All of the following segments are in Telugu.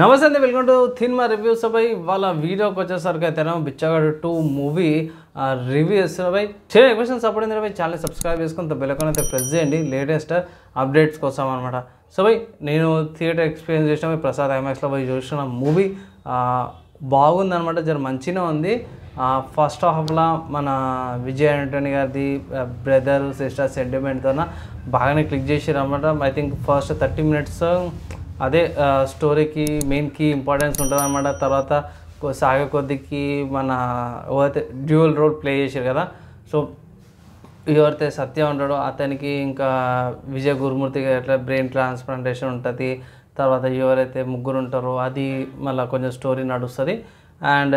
నమస్తే అండి వెల్కమ్ టు సినిమా రివ్యూస్ అబ్బాయి వాళ్ళ వీడియోకి వచ్చేసరికి అయితేనో బిచ్చగాడు టూ మూవీ రివ్యూ ఇస్తున్నాయి చిన్న రిక్వెషన్ సపోర్ట్ అయింది ఛానల్ సబ్స్క్రైబ్ చేసుకుని బెలకొని అయితే ప్రెస్ చేయండి లేటెస్ట్ అప్డేట్స్ కోసం అనమాట సో బై నేను థియేటర్ ఎక్స్పీరియన్స్ చేసిన ప్రసాద్ ఐమాక్స్లో పోయి చూసిన మూవీ బాగుందనమాట జర మంచిగా ఉంది ఫస్ట్ హాఫ్లో మన విజయ్ ఆంటోనీ గారిది బ్రదర్ సిస్టర్ సెంటిమెంట్తో బాగానే క్లిక్ అనమాట I think first thirty minutes అదే స్టోరీకి మెయిన్కి ఇంపార్టెన్స్ ఉంటుంది అనమాట తర్వాత సాగే కొద్దికి మన ఎవరైతే డ్యూయల్ రోల్ ప్లే చేశారు కదా సో ఎవరైతే సత్య ఉంటాడో అతనికి ఇంకా విజయ గురుమూర్తి ఎట్లా బ్రెయిన్ ట్రాన్స్ప్లాంటేషన్ ఉంటుంది తర్వాత ఎవరైతే ముగ్గురు ఉంటారో అది మళ్ళీ కొంచెం స్టోరీ నడుస్తుంది అండ్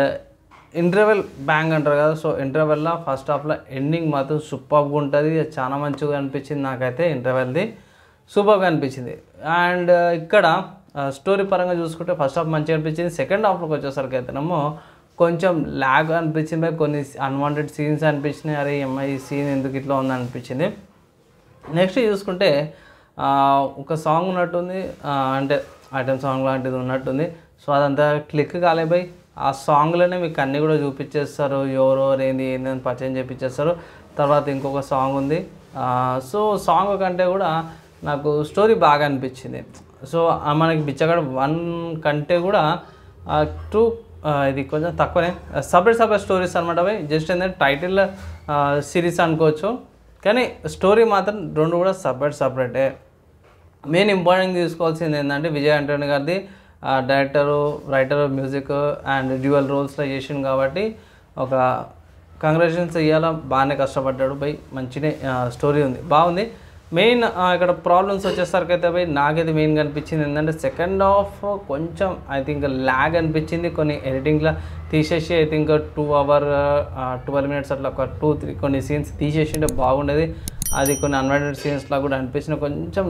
ఇంటర్వెల్ బ్యాంగ్ అంటారు కదా సో ఇంటర్వెల్లో ఫస్ట్ హాఫ్లో ఎండింగ్ మాత్రం సూపర్గా ఉంటుంది చాలా మంచిగా అనిపించింది నాకైతే ఇంటర్వెల్ది సూపర్గా అనిపించింది అండ్ ఇక్కడ స్టోరీ పరంగా చూసుకుంటే ఫస్ట్ హాఫ్ మంచిగా అనిపించింది సెకండ్ హాఫ్లోకి వచ్చేసరికి అయితేనేమో కొంచెం ల్యాగ్ అనిపించింది కొన్ని అన్వాంటెడ్ సీన్స్ అనిపించినాయి అరే ఎంఐ సీన్ ఎందుకు ఇట్లా ఉంది అనిపించింది నెక్స్ట్ చూసుకుంటే ఒక సాంగ్ ఉన్నట్టుంది అంటే ఐటమ్ సాంగ్ లాంటిది ఉన్నట్టుంది సో అదంతా క్లిక్ కాలేబాయ్ ఆ సాంగ్లోనే మీకు అన్నీ కూడా చూపించేస్తారు ఎవరో ఏంది ఏందని పచ్చని చెప్పించేస్తారు తర్వాత ఇంకొక సాంగ్ ఉంది సో సాంగ్ కంటే కూడా నాకు స్టోరీ బాగా అనిపించింది సో మనకి బిచ్చగాడు వన్ కంటే కూడా టూ ఇది కొంచెం తక్కువనే సపరేట్ సపరేట్ స్టోరీస్ అనమాట అవి జస్ట్ ఏంటంటే టైటిల్ సిరీస్ అనుకోవచ్చు కానీ స్టోరీ మాత్రం రెండు కూడా సపరేట్ సపరేటే మెయిన్ ఇంపార్టెంట్ తీసుకోవాల్సింది ఏంటంటే విజయ్ ఆంటోని గారిది director writer music and dual రోల్స్లో చేసింది కాబట్టి ఒక కంగ్రాచులేషన్స్ ఇవ్వాలా బాగానే కష్టపడ్డాడు బై మంచినే స్టోరీ ఉంది బాగుంది మెయిన్ ఇక్కడ ప్రాబ్లమ్స్ వచ్చేసరికి అయితే పోయి నాకైతే మెయిన్ అనిపించింది ఏంటంటే సెకండ్ హాఫ్ కొంచెం ఐ థింక్ ల్యాగ్ అనిపించింది కొన్ని ఎడిటింగ్లో తీసేసి I think two hour twelve minutes అట్లా ఒక టూ త్రీ కొన్ని సీన్స్ తీసేసి ఉంటే బాగుండేది అది కొన్ని అన్వాంటెడ్ సీన్స్లో కూడా అనిపించిన కొంచెం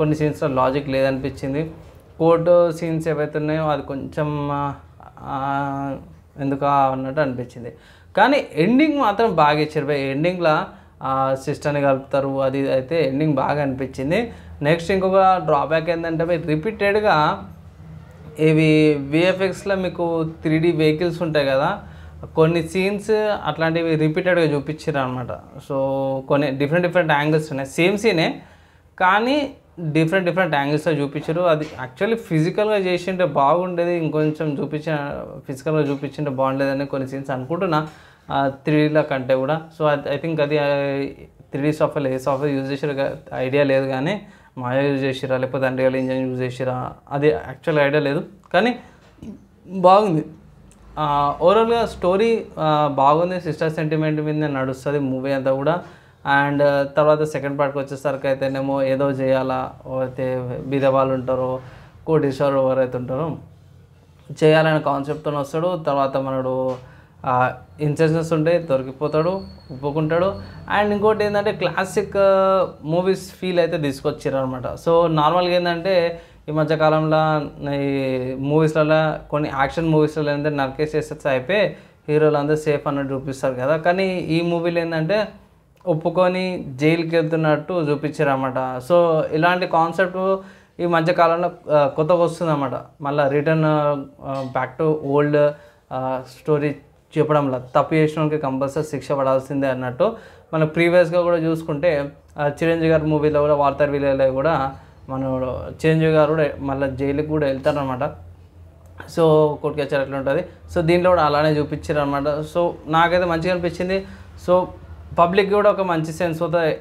కొన్ని సీన్స్లో లాజిక్ లేదనిపించింది కోర్టు సీన్స్ ఏవైతే ఉన్నాయో అది కొంచెం ఎందుకు అన్నట్టు అనిపించింది కానీ ఎండింగ్ మాత్రం బాగా ఇచ్చారు ఎండింగ్లో సిస్టర్ని కలుపుతారు అది అయితే ఎండింగ్ బాగా అనిపించింది నెక్స్ట్ ఇంకొక డ్రాబ్యాక్ ఏంటంటే మీరు రిపీటెడ్గా ఇవి విఎఫ్ఎక్స్లో మీకు త్రీ డీ వెహికల్స్ ఉంటాయి కదా కొన్ని సీన్స్ అట్లాంటివి రిపీటెడ్గా చూపించారు అనమాట సో కొన్ని డిఫరెంట్ డిఫరెంట్ యాంగిల్స్ ఉన్నాయి సేమ్ సీనే కానీ డిఫరెంట్ డిఫరెంట్ యాంగిల్స్లో చూపించారు అది యాక్చువల్లీ ఫిజికల్గా చేసింటే బాగుండేది ఇంకొంచెం చూపించిన ఫిజికల్గా చూపించింటే బాగుండేదని కొన్ని సీన్స్ అనుకుంటున్నా త్రీడీలో కంటే కూడా సో ఐ థింక్ అది త్రీడీ సాఫ్ట్వేర్ ఏ సాఫ్ట్వేర్ యూజ్ చేసారు ఐడియా లేదు కానీ మాయా యూజ్ చేసిరా లేకపోతే అండ్రియల్ ఇంజన్ యూజ్ చేసిరా అది యాక్చువల్ ఐడియా లేదు కానీ బాగుంది ఓవరాల్గా స్టోరీ బాగుంది సిస్టర్ సెంటిమెంట్ మీద నడుస్తుంది మూవీ అంతా కూడా అండ్ తర్వాత సెకండ్ పార్ట్కి వచ్చేసరికి అయితేనేమో ఏదో చేయాలా అయితే బీద వాళ్ళు ఉంటారో కోటీశ్వరు ఎవరైతే ఉంటారో చేయాలనే కాన్సెప్ట్తో వస్తాడు తర్వాత మనడు ఇన్సెన్సెస్ ఉంటాయి దొరికిపోతాడు ఒప్పుకుంటాడు అండ్ ఇంకోటి ఏంటంటే క్లాసిక్ మూవీస్ ఫీల్ అయితే తీసుకొచ్చారు అనమాట సో నార్మల్గా ఏంటంటే ఈ మధ్య కాలంలో ఈ మూవీస్లలో కొన్ని యాక్షన్ మూవీస్లలో ఏంటంటే నరికేసేస్తే అయిపోయి హీరోలు అందరూ సేఫ్ అన్నట్టు చూపిస్తారు కదా కానీ ఈ మూవీలు ఏంటంటే ఒప్పుకొని జైలుకి వెళ్తున్నట్టు చూపించారు అనమాట సో ఇలాంటి కాన్సెప్ట్ ఈ మధ్య కాలంలో కొత్తగా వస్తుందన్నమాట మళ్ళీ return back to old story చెప్పడంలో తప్పు చేసిన వాళ్ళకి కంపల్సరీ శిక్ష పడాల్సిందే అన్నట్టు మనం ప్రీవియస్గా కూడా చూసుకుంటే చిరంజీవి గారి మూవీలో కూడా వార్తా విలేలో కూడా మన చిరంజీవి గారు కూడా మళ్ళీ జైలుకి కూడా వెళ్తారనమాట సో కోర్టుకి వచ్చారు అట్లా ఉంటుంది సో దీంట్లో కూడా అలానే చూపించారు అనమాట సో నాకైతే మంచిగా అనిపించింది సో పబ్లిక్ కూడా ఒక మంచి సెన్స్ అవుతుంది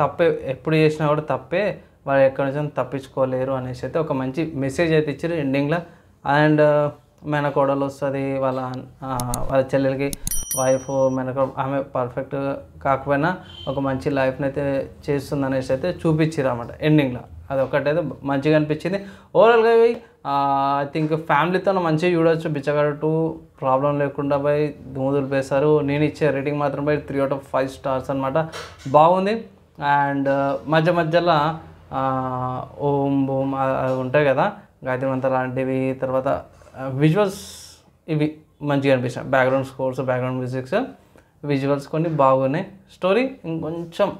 తప్పే ఎప్పుడు చేసినా కూడా తప్పే వాళ్ళు ఎక్కడి నుంచి తప్పించుకోలేరు అనేసి అయితే ఒక మంచి మెసేజ్ అయితే ఇచ్చారు ఎండింగ్లో అండ్ మెనకోడలు వస్తుంది వాళ్ళ వాళ్ళ చెల్లెలకి వైఫ్ మెనక ఆమె పర్ఫెక్ట్ కాకపోయినా ఒక మంచి లైఫ్ని అయితే చేస్తుంది అనేసి అయితే చూపించారు అనమాట ఎండింగ్లో అది ఒకటైతే మంచిగా అనిపించింది ఓవరాల్గా పోయి ఐ థింక్ ఫ్యామిలీతో మంచిగా చూడవచ్చు బిచ్చగాడు టూ ప్రాబ్లం లేకుండా పోయి దుమ్ముదులు పేశారు నేను ఇచ్చే రేటింగ్ మాత్రం పోయి three out of five stars అనమాట బాగుంది అండ్ మధ్య మధ్యలో ఓం బూమ్ ఉంటాయి కదా గాయత్రి మంత్ర లాంటివి తర్వాత విజువల్స్ uh, ఇవి మంచిగా అనిపిస్తాయి background scores background musics visuals కొన్ని బాగున్నాయి స్టోరీ ఇంకొంచెం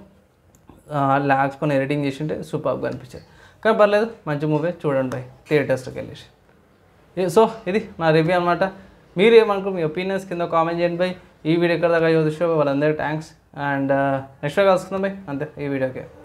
లాగ్స్ uh, కొన్ని ఎడిటింగ్ చేసింటే సూపర్గా అనిపించాయి కానీ పర్లేదు మంచి మూవీ చూడండి బై థియేటర్స్కి వెళ్ళేసి సో ఇది నా రివ్యూ అనమాట మీరు ఏమనుకో మీ ఒపీనియన్స్ కింద కామెంట్ చేయండి బై ఈ వీడియో ఎక్కడ దాకా చూసి వాళ్ళందరికీ థ్యాంక్స్ అండ్ నెక్స్ట్ కలుసుకుందాం బై అంతే ఈ వీడియోకే